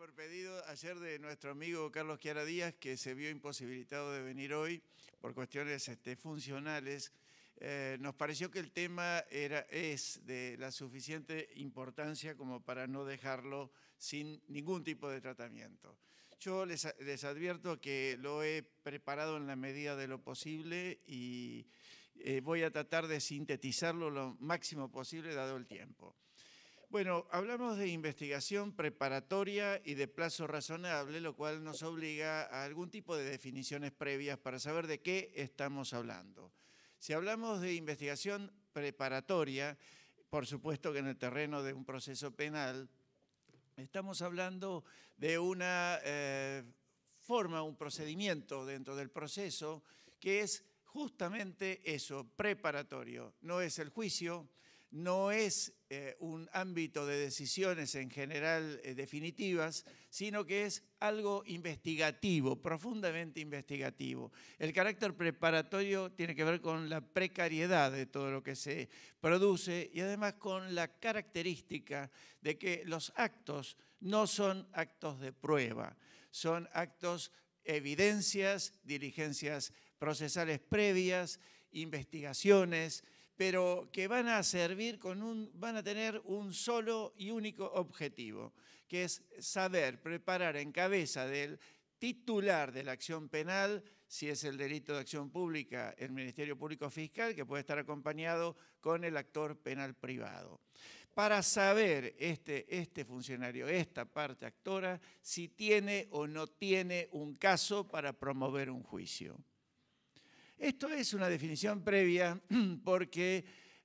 por pedido ayer de nuestro amigo Carlos Quiara Díaz, que se vio imposibilitado de venir hoy por cuestiones este, funcionales. Eh, nos pareció que el tema era, es de la suficiente importancia como para no dejarlo sin ningún tipo de tratamiento. Yo les, advierto que lo he preparado en la medida de lo posible y eh, voy a tratar de sintetizarlo lo máximo posible dado el tiempo. Bueno, hablamos de investigación preparatoria y de plazo razonable, lo cual nos obliga a algún tipo de definiciones previas para saber de qué estamos hablando. Si hablamos de investigación preparatoria, por supuesto que en el terreno de un proceso penal, estamos hablando de una eh, forma, un procedimiento dentro del proceso que es justamente eso, preparatorio. No es el juicio, no es eh, un ámbito de decisiones en general eh, definitivas, sino que es algo investigativo, profundamente investigativo. El carácter preparatorio tiene que ver con la precariedad de todo lo que se produce y además con la característica de que los actos no son actos de prueba, son actos evidencias, diligencias procesales previas, investigaciones, pero que van a servir con un, van a tener un solo y único objetivo, que es saber preparar en cabeza del titular de la acción penal, si es el delito de acción pública, el Ministerio Público Fiscal, que puede estar acompañado con el actor penal privado. Para saber este, este funcionario, esta parte actora, si tiene o no tiene un caso para promover un juicio. Esto es una definición previa porque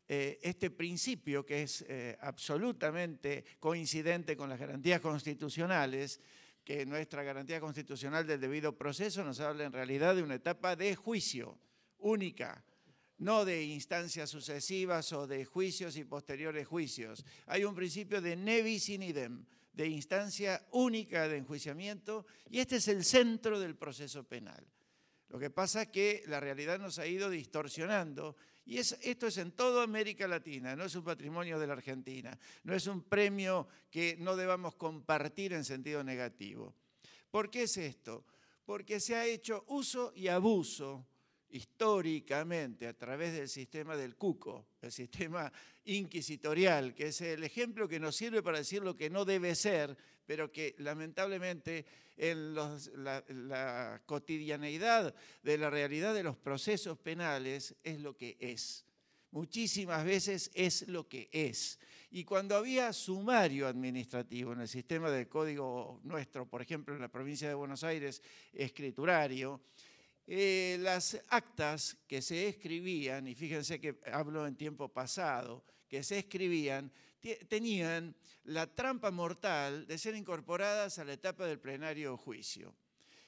eh, este principio, que es eh, absolutamente coincidente con las garantías constitucionales, que nuestra garantía constitucional del debido proceso nos habla en realidad de una etapa de juicio única, no de instancias sucesivas o de juicios y posteriores juicios. Hay un principio de nevis in idem, de instancia única de enjuiciamiento, y este es el centro del proceso penal. Lo que pasa es que la realidad nos ha ido distorsionando y es, esto es en toda América Latina, no es un patrimonio de la Argentina, no es un premio que no debamos compartir en sentido negativo. ¿Por qué es esto? Porque se ha hecho uso y abuso históricamente a través del sistema del cuco, el sistema inquisitorial, que es el ejemplo que nos sirve para decir lo que no debe ser pero que lamentablemente en la, cotidianeidad de la realidad de los procesos penales es lo que es. Muchísimas veces es lo que es. Y cuando había sumario administrativo en el sistema del código nuestro, por ejemplo en la provincia de Buenos Aires, escriturario, eh, las actas que se escribían, y fíjense que hablo en tiempo pasado, que se escribían, tenían la trampa mortal de ser incorporadas a la etapa del plenario juicio.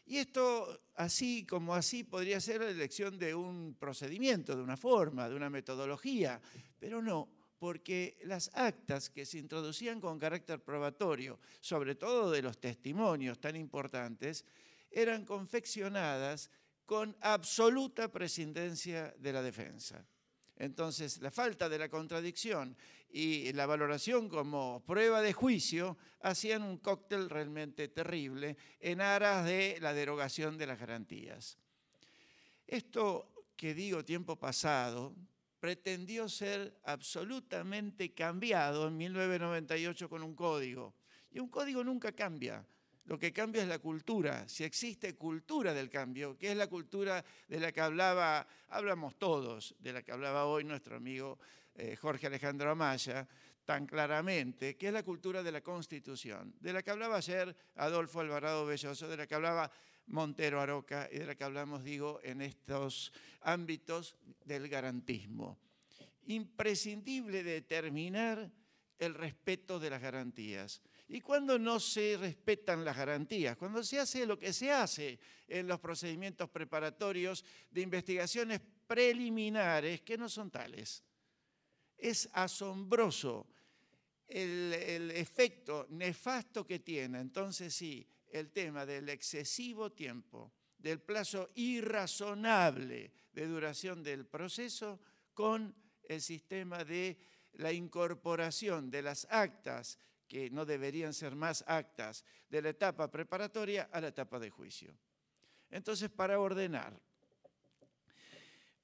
Y esto, así como así, podría ser la elección de un procedimiento, de una forma, de una metodología, pero no, porque las actas que se introducían con carácter probatorio, sobre todo de los testimonios tan importantes, eran confeccionadas con absoluta prescindencia de la defensa. Entonces, la falta de la contradicción y la valoración como prueba de juicio hacían un cóctel realmente terrible en aras de la derogación de las garantías. Esto que digo tiempo pasado pretendió ser absolutamente cambiado en 1998 con un código. Y un código nunca cambia, lo que cambia es la cultura, si existe cultura del cambio, que es la cultura de la que hablaba, hablamos todos, de la que hablaba hoy nuestro amigo eh, Jorge Alejandro Amaya tan claramente, que es la cultura de la Constitución, de la que hablaba ayer Adolfo Alvarado Belloso, de la que hablaba Montero Aroca y de la que hablamos, digo, en estos ámbitos del garantismo. Imprescindible determinar el respeto de las garantías. ¿Y cuando no se respetan las garantías? Cuando se hace lo que se hace en los procedimientos preparatorios de investigaciones preliminares que no son tales. Es asombroso el, efecto nefasto que tiene. Entonces sí, el tema del excesivo tiempo, del plazo irrazonable de duración del proceso con el sistema de la incorporación de las actas, que no deberían ser más actas, de la etapa preparatoria a la etapa de juicio. Entonces, para ordenar,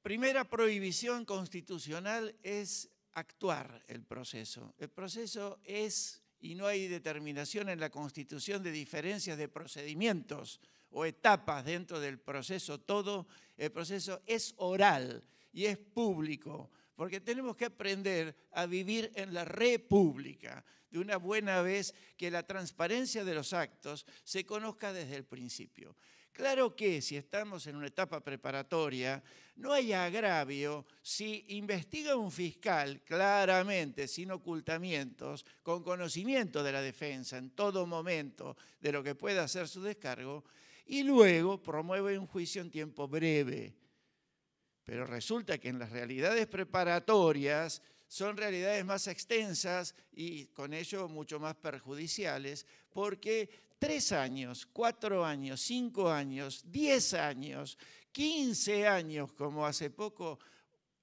primera prohibición constitucional es actuar el proceso. El proceso es, y no hay determinación en la Constitución de diferencias de procedimientos o etapas dentro del proceso todo, el proceso es oral y es público, porque tenemos que aprender a vivir en la república, de una buena vez que la transparencia de los actos se conozca desde el principio. Claro que si estamos en una etapa preparatoria, no hay agravio si investiga un fiscal claramente, sin ocultamientos, con conocimiento de la defensa en todo momento de lo que pueda hacer su descargo, y luego promueve un juicio en tiempo breve. Pero resulta que en las realidades preparatorias son realidades más extensas y con ello mucho más perjudiciales, porque tres años, cuatro años, cinco años, diez años, quince años, como hace poco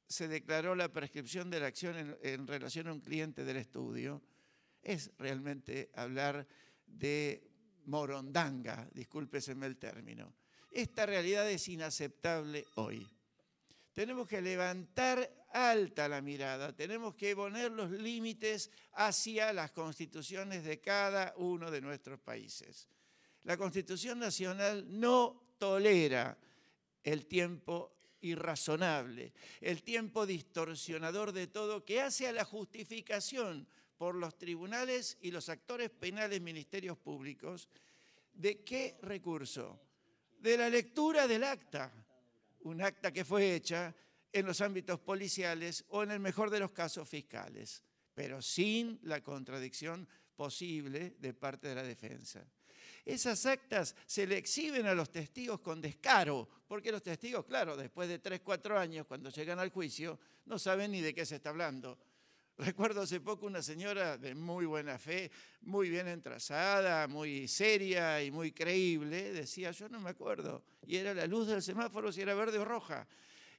se declaró la prescripción de la acción en, relación a un cliente del estudio, es realmente hablar de morondanga, discúlpeseme el término. Esta realidad es inaceptable hoy. Tenemos que levantar alta la mirada, tenemos que poner los límites hacia las constituciones de cada uno de nuestros países. La Constitución Nacional no tolera el tiempo irrazonable, el tiempo distorsionador de todo que hace a la justificación por los tribunales y los actores penales, ministerios públicos, ¿de qué recurso? De la lectura del acta un acta que fue hecha en los ámbitos policiales o en el mejor de los casos fiscales, pero sin la contradicción posible de parte de la defensa. Esas actas se le exhiben a los testigos con descaro, porque los testigos, claro, después de tres, cuatro años, cuando llegan al juicio, no saben ni de qué se está hablando Recuerdo hace poco una señora de muy buena fe, muy bien entrasada, muy seria y muy creíble, decía, yo no me acuerdo, y era la luz del semáforo si era verde o roja.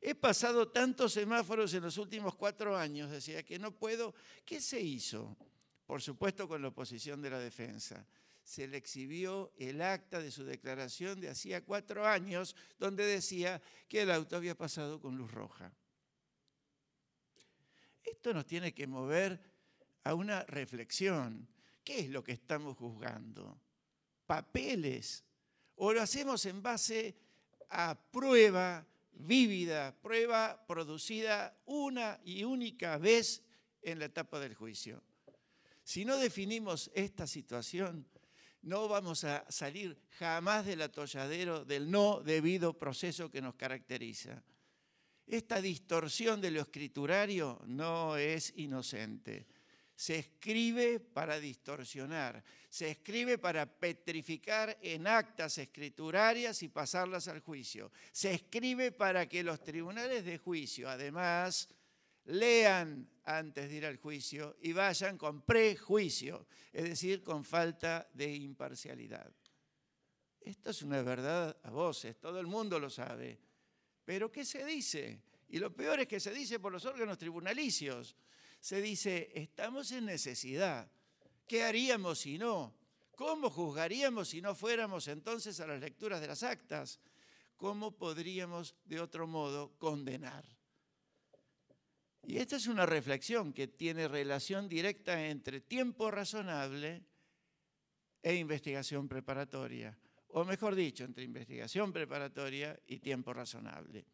He pasado tantos semáforos en los últimos cuatro años, decía, que no puedo. ¿Qué se hizo? Por supuesto con la oposición de la defensa. Se le exhibió el acta de su declaración de hacía cuatro años, donde decía que el auto había pasado con luz roja. Esto nos tiene que mover a una reflexión. ¿Qué es lo que estamos juzgando? ¿Papeles? ¿O lo hacemos en base a prueba vívida, prueba producida una y única vez en la etapa del juicio? Si no definimos esta situación, no vamos a salir jamás del atolladero del no debido proceso que nos caracteriza. Esta distorsión de lo escriturario no es inocente. Se escribe para distorsionar, se escribe para petrificar en actas escriturarias y pasarlas al juicio. Se escribe para que los tribunales de juicio, además, lean antes de ir al juicio y vayan con prejuicio, es decir, con falta de imparcialidad. Esto es una verdad a voces, todo el mundo lo sabe pero ¿qué se dice? Y lo peor es que se dice por los órganos tribunalicios. Se dice, estamos en necesidad. ¿Qué haríamos si no? ¿Cómo juzgaríamos si no fuéramos entonces a las lecturas de las actas? ¿Cómo podríamos de otro modo condenar? Y esta es una reflexión que tiene relación directa entre tiempo razonable e investigación preparatoria o mejor dicho, entre investigación preparatoria y tiempo razonable.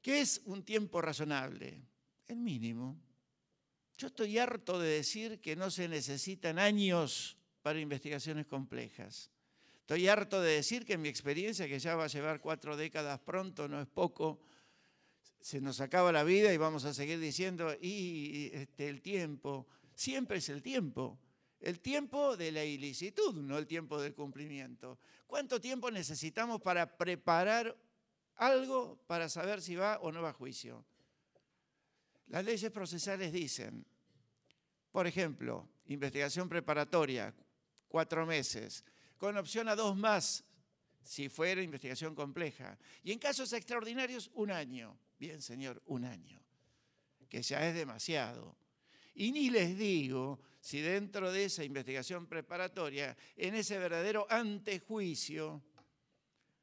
¿Qué es un tiempo razonable? El mínimo. Yo estoy harto de decir que no se necesitan años para investigaciones complejas. Estoy harto de decir que en mi experiencia, que ya va a llevar cuatro décadas pronto, no es poco, se nos acaba la vida y vamos a seguir diciendo, y este, el tiempo, siempre es el tiempo. El tiempo de la ilicitud, no el tiempo del cumplimiento. ¿Cuánto tiempo necesitamos para preparar algo para saber si va o no va a juicio? Las leyes procesales dicen, por ejemplo, investigación preparatoria, cuatro meses, con opción a dos más si fuera investigación compleja. Y en casos extraordinarios, un año. Bien, señor, un año, que ya es demasiado. Y ni les digo si dentro de esa investigación preparatoria, en ese verdadero antejuicio,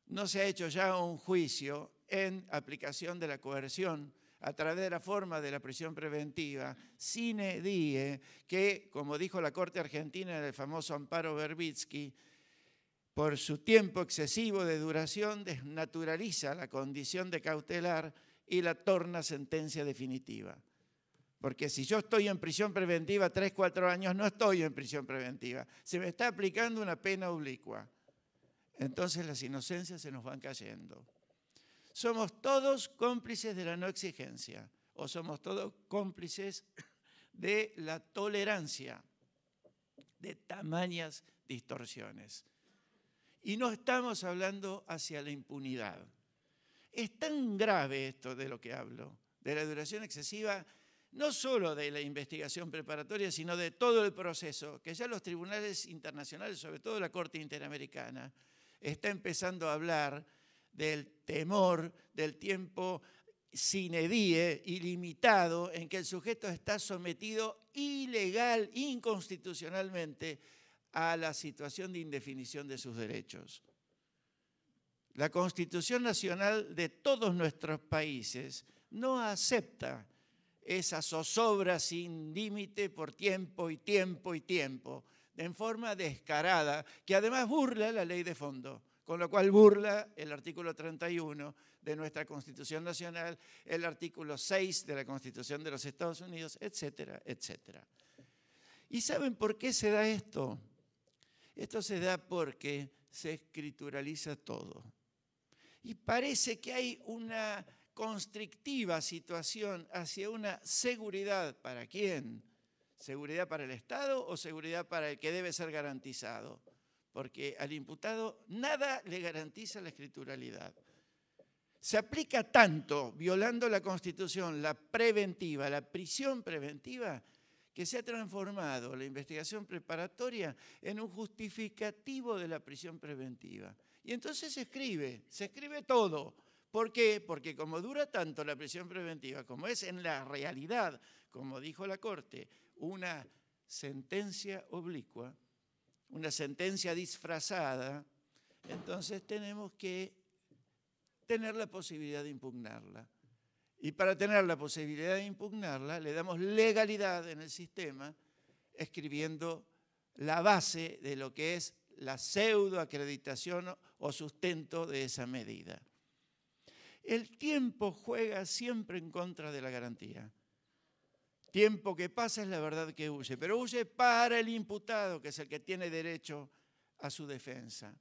no se ha hecho ya un juicio en aplicación de la coerción a través de la forma de la prisión preventiva, sine die, que, como dijo la Corte Argentina en el famoso amparo Berbitsky, por su tiempo excesivo de duración desnaturaliza la condición de cautelar y la torna sentencia definitiva. Porque si yo estoy en prisión preventiva 3, 4 años, no estoy en prisión preventiva. Se me está aplicando una pena oblicua. Entonces las inocencias se nos van cayendo. Somos todos cómplices de la no exigencia o somos todos cómplices de la tolerancia de tamañas distorsiones. Y no estamos hablando hacia la impunidad. Es tan grave esto de lo que hablo, de la duración excesiva, no solo de la investigación preparatoria, sino de todo el proceso, que ya los tribunales internacionales, sobre todo la Corte Interamericana, está empezando a hablar del temor, del tiempo sine die, ilimitado, en que el sujeto está sometido ilegal, inconstitucionalmente, a la situación de indefinición de sus derechos. La Constitución Nacional de todos nuestros países no acepta esa zozobra sin límite por tiempo y tiempo y tiempo, en forma descarada, que además burla la ley de fondo, con lo cual burla el artículo 31 de nuestra Constitución Nacional, el artículo 6 de la Constitución de los Estados Unidos, etcétera, etcétera. ¿Y saben por qué se da esto? Esto se da porque se escrituraliza todo. Y parece que hay una constrictiva situación hacia una seguridad para quién? ¿Seguridad para el Estado o seguridad para el que debe ser garantizado? Porque al imputado nada le garantiza la escrituralidad. Se aplica tanto, violando la Constitución, la preventiva, la prisión preventiva, que se ha transformado la investigación preparatoria en un justificativo de la prisión preventiva. Y entonces se escribe, se escribe todo ¿Por qué? Porque como dura tanto la prisión preventiva, como es en la realidad, como dijo la Corte, una sentencia oblicua, una sentencia disfrazada, entonces tenemos que tener la posibilidad de impugnarla. Y para tener la posibilidad de impugnarla, le damos legalidad en el sistema, escribiendo la base de lo que es la pseudoacreditación o sustento de esa medida. El tiempo juega siempre en contra de la garantía. Tiempo que pasa es la verdad que huye, pero huye para el imputado, que es el que tiene derecho a su defensa.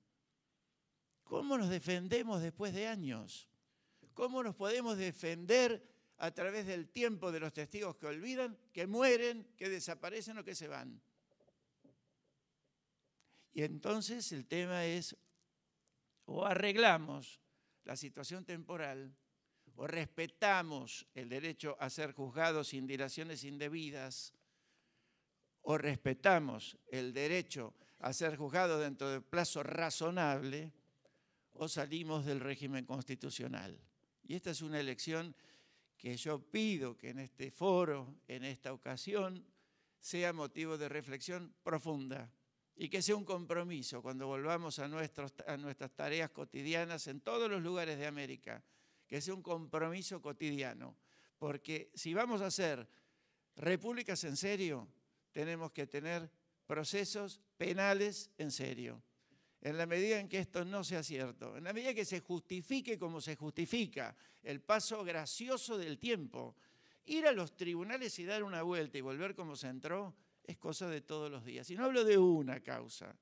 ¿Cómo nos defendemos después de años? ¿Cómo nos podemos defender a través del tiempo de los testigos que olvidan, que mueren, que desaparecen o que se van? Y entonces el tema es, o arreglamos la situación temporal o respetamos el derecho a ser juzgados sin dilaciones indebidas o respetamos el derecho a ser juzgados dentro de plazo razonable o salimos del régimen constitucional. Y esta es una elección que yo pido que en este foro, en esta ocasión, sea motivo de reflexión profunda y que sea un compromiso cuando volvamos a, nuestras tareas cotidianas en todos los lugares de América, que sea un compromiso cotidiano, porque si vamos a ser repúblicas en serio, tenemos que tener procesos penales en serio. En la medida en que esto no sea cierto, en la medida que se justifique como se justifica el paso gracioso del tiempo, ir a los tribunales y dar una vuelta y volver como se entró, es cosa de todos los días. Y no hablo de una causa,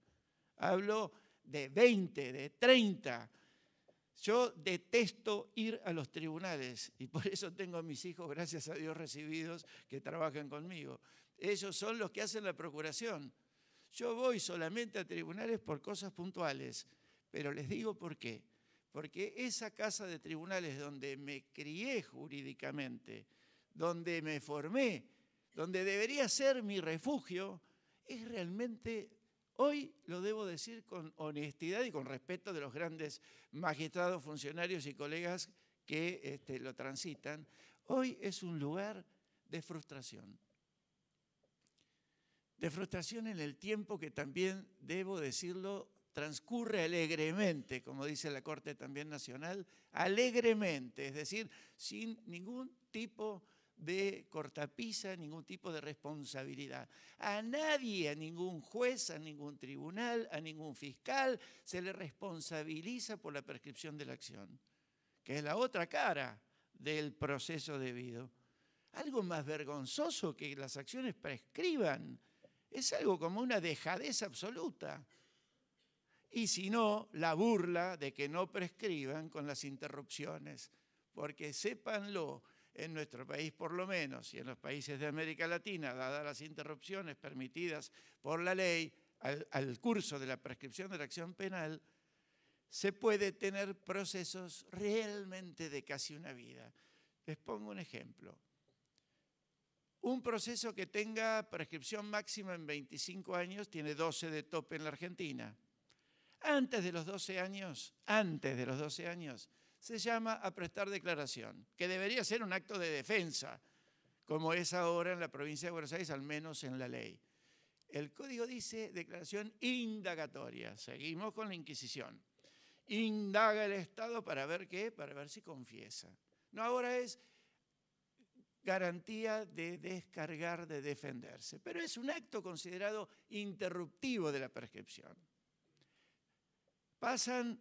hablo de 20, de 30. Yo detesto ir a los tribunales y por eso tengo a mis hijos, gracias a Dios, recibidos que trabajan conmigo. Ellos son los que hacen la procuración. Yo voy solamente a tribunales por cosas puntuales, pero les digo por qué. Porque esa casa de tribunales donde me crié jurídicamente, donde me formé, donde debería ser mi refugio, es realmente, hoy lo debo decir con honestidad y con respeto de los grandes magistrados, funcionarios y colegas que este, lo transitan, hoy es un lugar de frustración. De frustración en el tiempo que también, debo decirlo, transcurre alegremente, como dice la Corte también Nacional, alegremente, es decir, sin ningún tipo de de cortapisa, ningún tipo de responsabilidad. A nadie, a ningún juez, a ningún tribunal, a ningún fiscal se le responsabiliza por la prescripción de la acción, que es la otra cara del proceso debido. Algo más vergonzoso que las acciones prescriban es algo como una dejadez absoluta. Y si no, la burla de que no prescriban con las interrupciones, porque sépanlo, en nuestro país por lo menos y en los países de América Latina, dadas las interrupciones permitidas por la ley al, curso de la prescripción de la acción penal, se puede tener procesos realmente de casi una vida. Les pongo un ejemplo. Un proceso que tenga prescripción máxima en 25 años tiene 12 de tope en la Argentina. Antes de los 12 años, antes de los 12 años, se llama a prestar declaración, que debería ser un acto de defensa, como es ahora en la provincia de Buenos Aires, al menos en la ley. El código dice declaración indagatoria. Seguimos con la Inquisición. Indaga el Estado para ver qué, para ver si confiesa. No, ahora es garantía de descargar, de defenderse. Pero es un acto considerado interruptivo de la prescripción. Pasan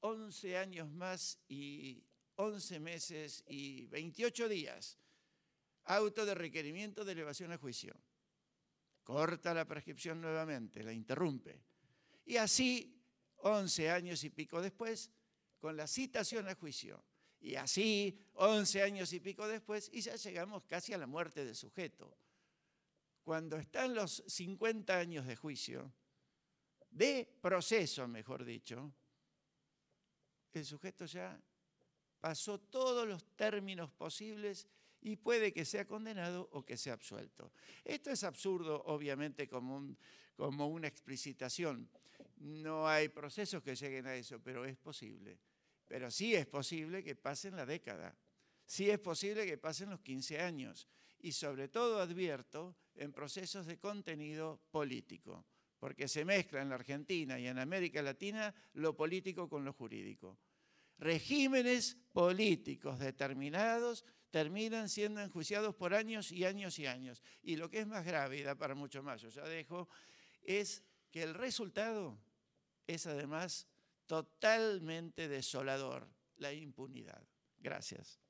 11 años más y 11 meses y 28 días. Auto de requerimiento de elevación a juicio. Corta la prescripción nuevamente, la interrumpe. Y así, 11 años y pico después, con la citación a juicio. Y así, 11 años y pico después, y ya llegamos casi a la muerte del sujeto. Cuando están los 50 años de juicio, de proceso, mejor dicho, el sujeto ya pasó todos los términos posibles y puede que sea condenado o que sea absuelto. Esto es absurdo, obviamente, como, una explicitación. No hay procesos que lleguen a eso, pero es posible. Pero sí es posible que pasen la década, sí es posible que pasen los 15 años y sobre todo advierto en procesos de contenido político porque se mezcla en la Argentina y en América Latina lo político con lo jurídico. Regímenes políticos determinados terminan siendo enjuiciados por años y años y años. Y lo que es más grave, y da para mucho más, yo ya dejo, es que el resultado es además totalmente desolador, la impunidad. Gracias.